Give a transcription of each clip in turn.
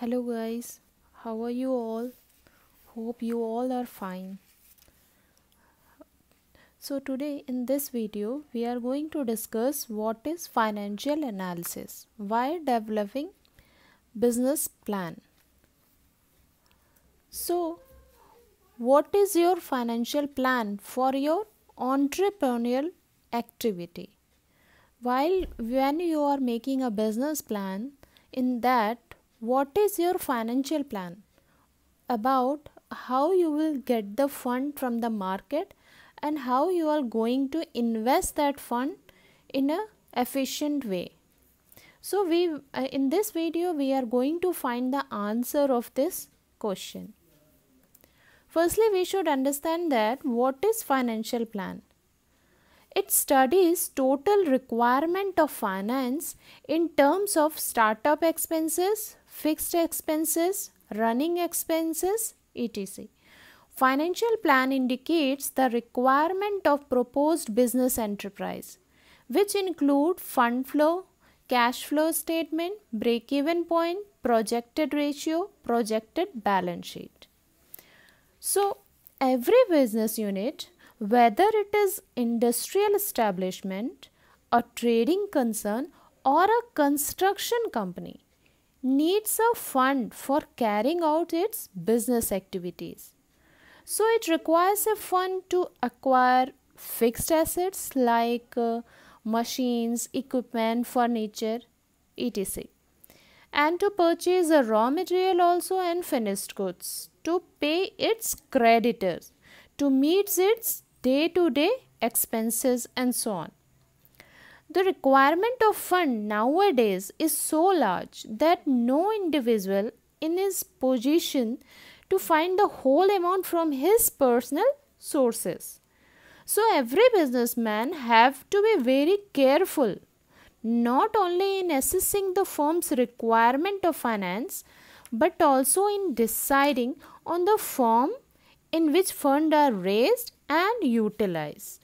hello guys how are you all hope you all are fine so today in this video we are going to discuss what is financial analysis why developing business plan so what is your financial plan for your entrepreneurial activity while when you are making a business plan in that what is your financial plan about how you will get the fund from the market and how you are going to invest that fund in a efficient way so we uh, in this video we are going to find the answer of this question firstly we should understand that what is financial plan it studies total requirement of finance in terms of startup expenses fixed expenses, running expenses, etc. Financial plan indicates the requirement of proposed business enterprise, which include fund flow, cash flow statement, break-even point, projected ratio, projected balance sheet. So, every business unit, whether it is industrial establishment, a trading concern or a construction company needs a fund for carrying out its business activities. So it requires a fund to acquire fixed assets like uh, machines, equipment, furniture, etc. And to purchase a raw material also and finished goods to pay its creditors to meet its day to day expenses and so on. The requirement of fund nowadays is so large that no individual in his position to find the whole amount from his personal sources. So every businessman have to be very careful not only in assessing the firm's requirement of finance but also in deciding on the form in which funds are raised and utilized.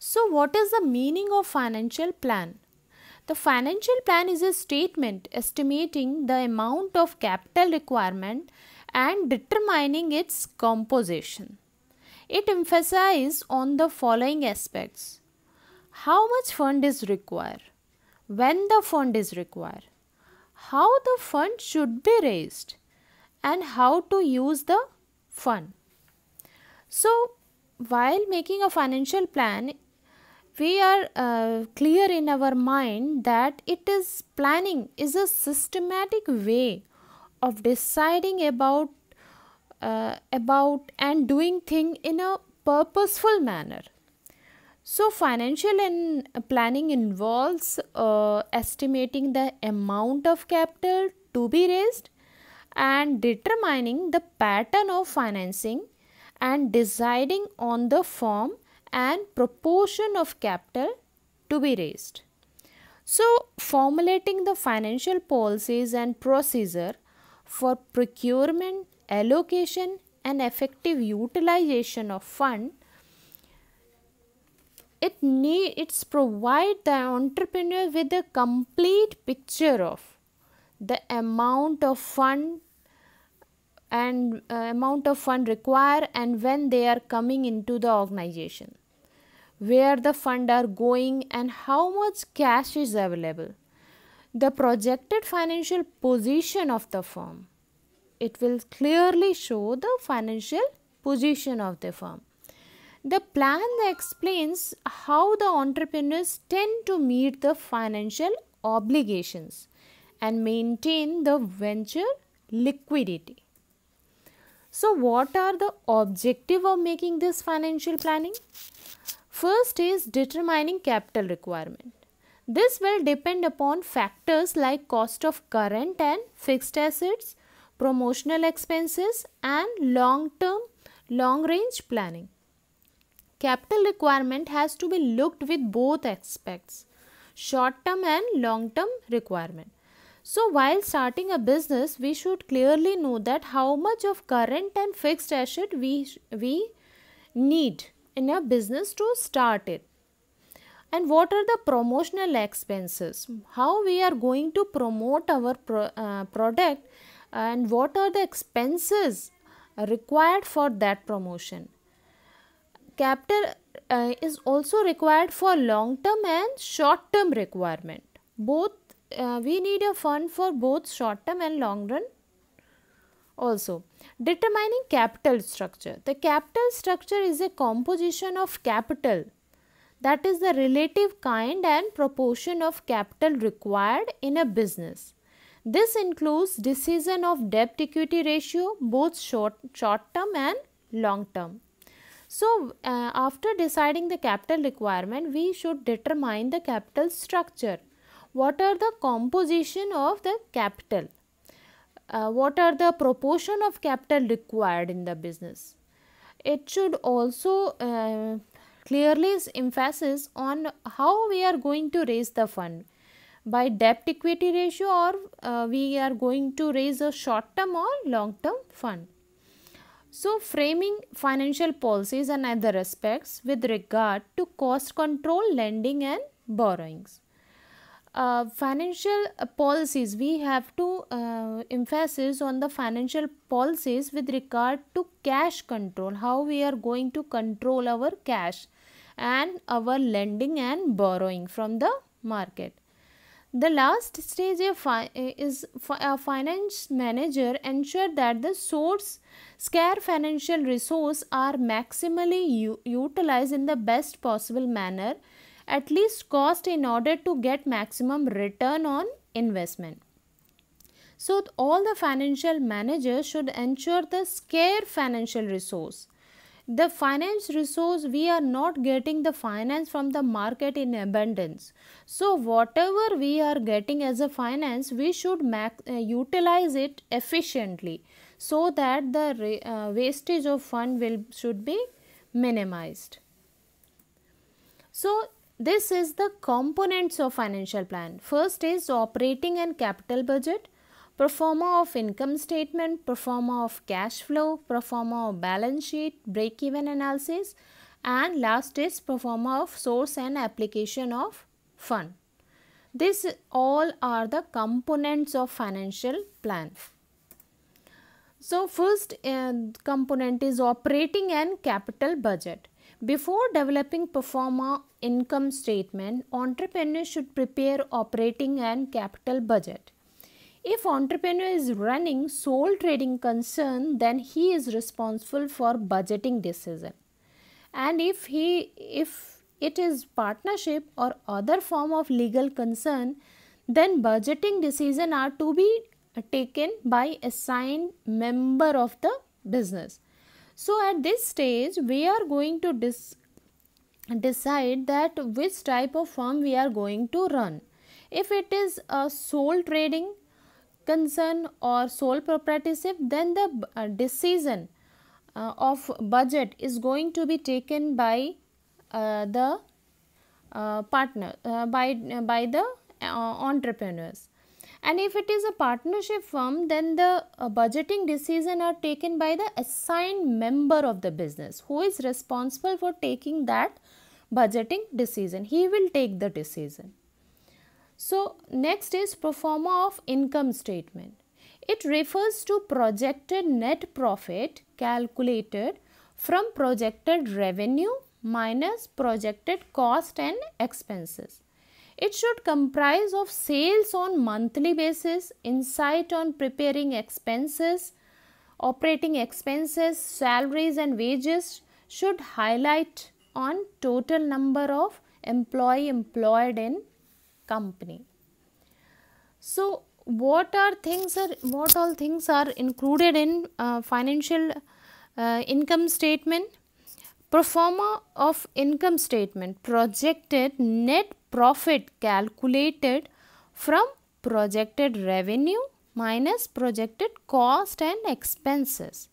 So, what is the meaning of financial plan? The financial plan is a statement estimating the amount of capital requirement and determining its composition. It emphasizes on the following aspects. How much fund is required? When the fund is required? How the fund should be raised? And how to use the fund? So, while making a financial plan, we are uh, clear in our mind that it is planning is a systematic way of deciding about uh, about and doing thing in a purposeful manner so financial in uh, planning involves uh, estimating the amount of capital to be raised and determining the pattern of financing and deciding on the form and proportion of capital to be raised. So, formulating the financial policies and procedure for procurement, allocation and effective utilization of fund, it need, it's provide the entrepreneur with a complete picture of the amount of fund and uh, amount of fund required and when they are coming into the organization where the fund are going and how much cash is available the projected financial position of the firm it will clearly show the financial position of the firm the plan explains how the entrepreneurs tend to meet the financial obligations and maintain the venture liquidity so what are the objective of making this financial planning? First is determining capital requirement. This will depend upon factors like cost of current and fixed assets, promotional expenses and long term, long range planning. Capital requirement has to be looked with both aspects, short term and long term requirement. So while starting a business, we should clearly know that how much of current and fixed asset we, we need in a business to start it. And what are the promotional expenses? How we are going to promote our pro, uh, product and what are the expenses required for that promotion? Capital uh, is also required for long term and short term requirement. Both uh, we need a fund for both short term and long run also. Determining capital structure. The capital structure is a composition of capital that is the relative kind and proportion of capital required in a business. This includes decision of debt equity ratio both short, short term and long term. So, uh, after deciding the capital requirement, we should determine the capital structure what are the composition of the capital, uh, what are the proportion of capital required in the business. It should also uh, clearly emphasis on how we are going to raise the fund by debt equity ratio or uh, we are going to raise a short term or long term fund. So, framing financial policies and other aspects with regard to cost control, lending and borrowings. Uh, financial uh, policies we have to uh, emphasis on the financial policies with regard to cash control how we are going to control our cash and our lending and borrowing from the market the last stage is a uh, finance manager ensure that the source scare financial resource are maximally utilized in the best possible manner at least cost in order to get maximum return on investment. So, all the financial managers should ensure the scarce financial resource. The finance resource, we are not getting the finance from the market in abundance. So, whatever we are getting as a finance, we should uh, utilize it efficiently so that the uh, wastage of fund will should be minimized. So, this is the components of financial plan. First is operating and capital budget, performa of income statement, performa of cash flow, performa of balance sheet, break even analysis and last is performa of source and application of fund. This all are the components of financial plan. So first uh, component is operating and capital budget. Before developing performa income statement, entrepreneur should prepare operating and capital budget. If entrepreneur is running sole trading concern, then he is responsible for budgeting decision. And if he if it is partnership or other form of legal concern, then budgeting decision are to be taken by assigned member of the business so at this stage, we are going to dis decide that which type of firm we are going to run. If it is a sole trading concern or sole proprietorship, then the uh, decision uh, of budget is going to be taken by uh, the uh, partner uh, by by the uh, entrepreneurs and if it is a partnership firm then the uh, budgeting decision are taken by the assigned member of the business who is responsible for taking that budgeting decision he will take the decision so next is pro forma of income statement it refers to projected net profit calculated from projected revenue minus projected cost and expenses it should comprise of sales on monthly basis, insight on preparing expenses, operating expenses, salaries and wages should highlight on total number of employee employed in company. So, what are things are what all things are included in uh, financial uh, income statement? Performer of income statement projected net profit calculated from projected revenue minus projected cost and expenses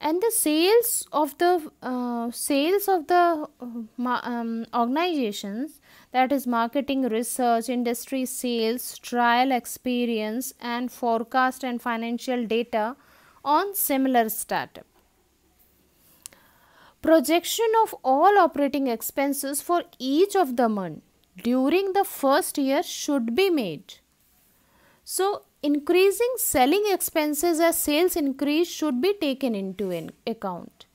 and the sales of the uh, sales of the uh, um, organizations that is marketing research industry sales trial experience and forecast and financial data on similar startup projection of all operating expenses for each of the month during the first year should be made. So, increasing selling expenses as sales increase should be taken into account.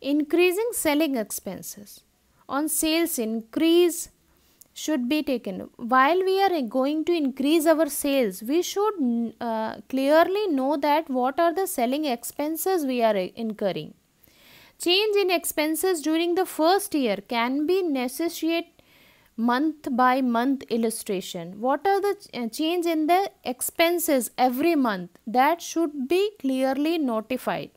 Increasing selling expenses on sales increase should be taken. While we are going to increase our sales, we should uh, clearly know that what are the selling expenses we are incurring Change in expenses during the first year can be necessitated month by month illustration. What are the ch uh, change in the expenses every month that should be clearly notified.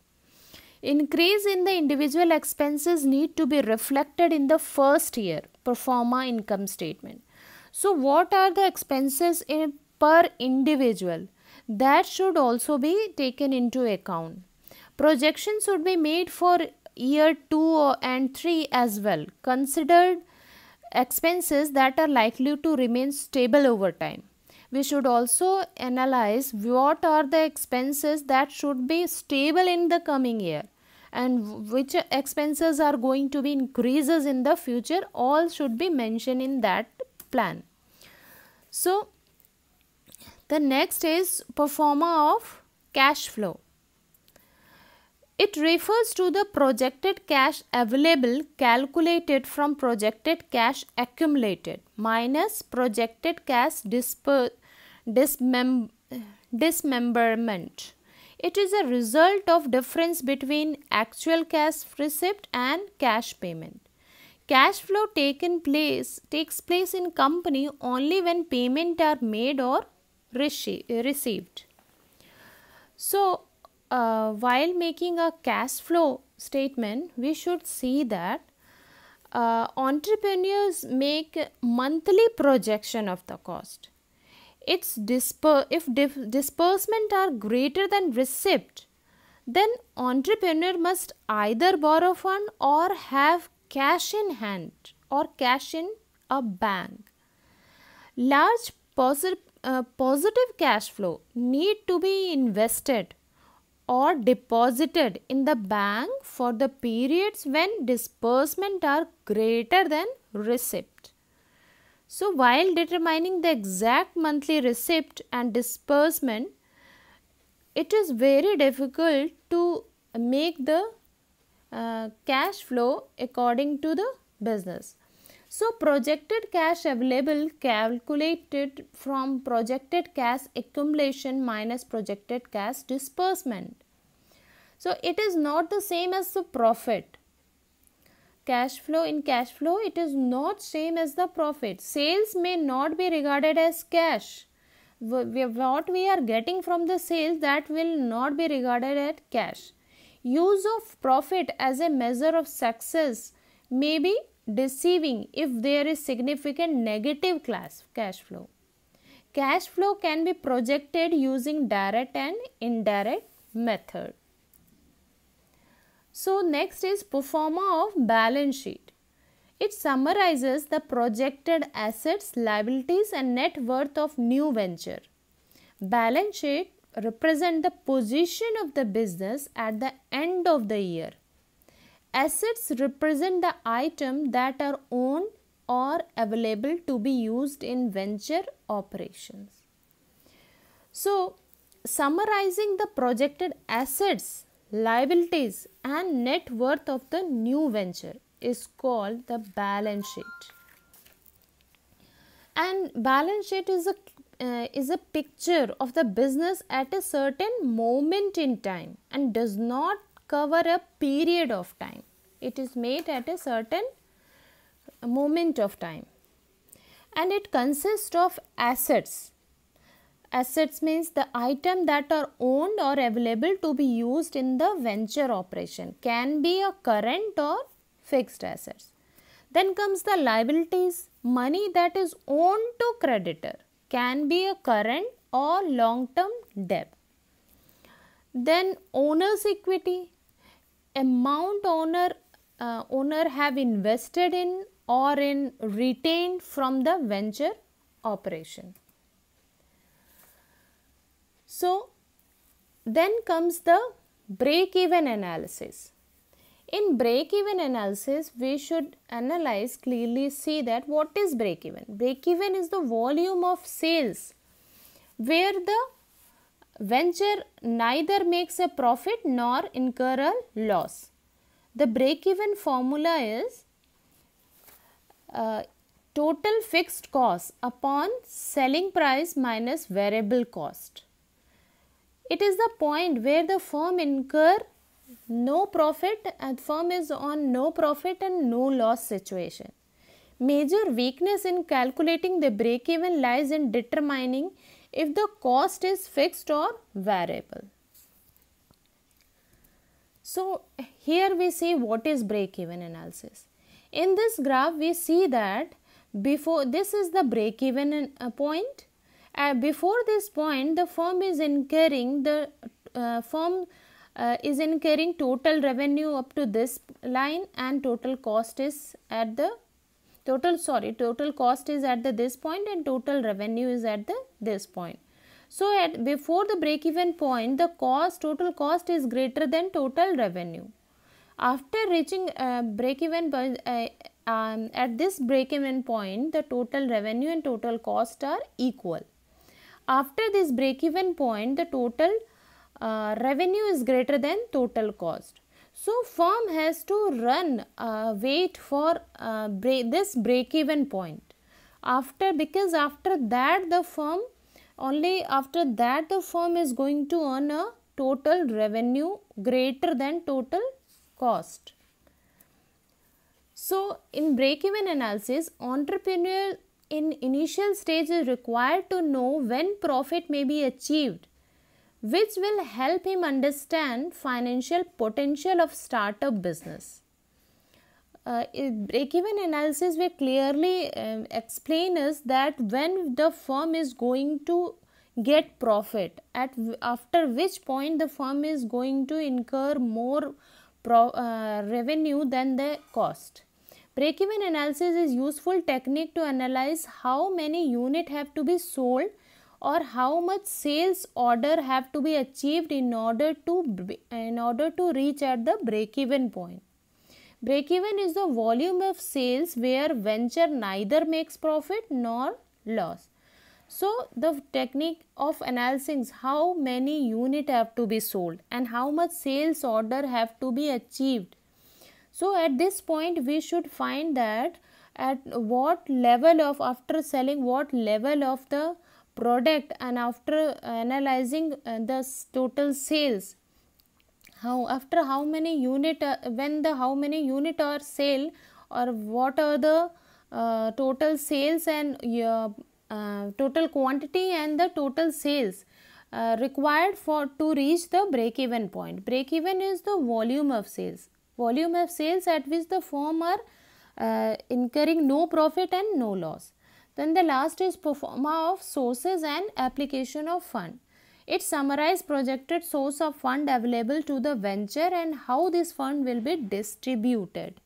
Increase in the individual expenses need to be reflected in the first year performa forma income statement. So what are the expenses in, per individual that should also be taken into account. Projections should be made for year 2 and 3 as well considered expenses that are likely to remain stable over time we should also analyze what are the expenses that should be stable in the coming year and which expenses are going to be increases in the future all should be mentioned in that plan so the next is performer of cash flow it refers to the projected cash available calculated from projected cash accumulated minus projected cash disper- dismem- dismemberment. It is a result of difference between actual cash receipt and cash payment. Cash flow taken place takes place in company only when payment are made or received. So uh, while making a cash flow statement, we should see that uh, entrepreneurs make monthly projection of the cost. It's disper if disbursement are greater than receipt, then entrepreneur must either borrow fund or have cash in hand or cash in a bank. Large uh, positive cash flow need to be invested or deposited in the bank for the periods when disbursement are greater than receipt. So while determining the exact monthly receipt and disbursement, it is very difficult to make the uh, cash flow according to the business. So projected cash available calculated from projected cash accumulation minus projected cash disbursement. So it is not the same as the profit. Cash flow in cash flow it is not same as the profit. Sales may not be regarded as cash. What we are getting from the sales that will not be regarded as cash. Use of profit as a measure of success may be deceiving if there is significant negative cash flow. Cash flow can be projected using direct and indirect method. So next is performer of balance sheet. It summarizes the projected assets, liabilities and net worth of new venture. Balance sheet represent the position of the business at the end of the year Assets represent the item that are owned or available to be used in venture operations. So, summarizing the projected assets, liabilities and net worth of the new venture is called the balance sheet. And balance sheet is a uh, is a picture of the business at a certain moment in time and does not cover a period of time. It is made at a certain moment of time and it consists of assets. Assets means the item that are owned or available to be used in the venture operation can be a current or fixed assets. Then comes the liabilities, money that is owned to creditor can be a current or long term debt. Then owner's equity amount owner uh, owner have invested in or in retained from the venture operation. So, then comes the break even analysis. In break even analysis, we should analyze clearly see that what is break even? Break even is the volume of sales where the venture neither makes a profit nor incur a loss. The break even formula is uh, total fixed cost upon selling price minus variable cost. It is the point where the firm incur no profit and firm is on no profit and no loss situation. Major weakness in calculating the break even lies in determining if the cost is fixed or variable. So, here we see what is break even analysis. In this graph, we see that before this is the break even uh, point. Uh, before this point, the firm is incurring the uh, firm uh, is incurring total revenue up to this line and total cost is at the total sorry total cost is at the this point and total revenue is at the this point. So, at before the break even point the cost total cost is greater than total revenue. After reaching uh, break even uh, um, at this break even point the total revenue and total cost are equal. After this break even point the total uh, revenue is greater than total cost. So, firm has to run, uh, wait for uh, break, this break even point. After, because after that the firm, only after that the firm is going to earn a total revenue greater than total cost. So, in break even analysis, entrepreneur in initial stage is required to know when profit may be achieved which will help him understand financial potential of startup business. Uh, break-even analysis will clearly um, explain us that when the firm is going to get profit at after which point the firm is going to incur more pro, uh, revenue than the cost break even analysis is useful technique to analyze how many unit have to be sold or how much sales order have to be achieved in order to in order to reach at the break even point break even is the volume of sales where venture neither makes profit nor loss so the technique of analysis how many unit have to be sold and how much sales order have to be achieved so at this point we should find that at what level of after selling what level of the product and after uh, analyzing uh, the total sales how after how many unit uh, when the how many unit are sale or what are the uh, total sales and uh, uh, total quantity and the total sales required for to reach the break even point break even is the volume of sales volume of sales at which the firm are incurring no profit and no loss then the last is performa of sources and application of fund. It summarizes projected source of fund available to the venture and how this fund will be distributed.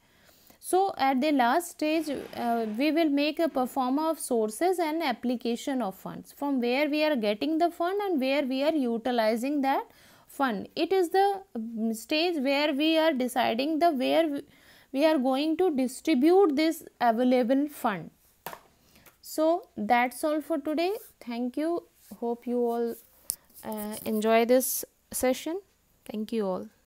So at the last stage, uh, we will make a performer of sources and application of funds from where we are getting the fund and where we are utilizing that fund. It is the um, stage where we are deciding the where we are going to distribute this available fund so that's all for today thank you hope you all uh, enjoy this session thank you all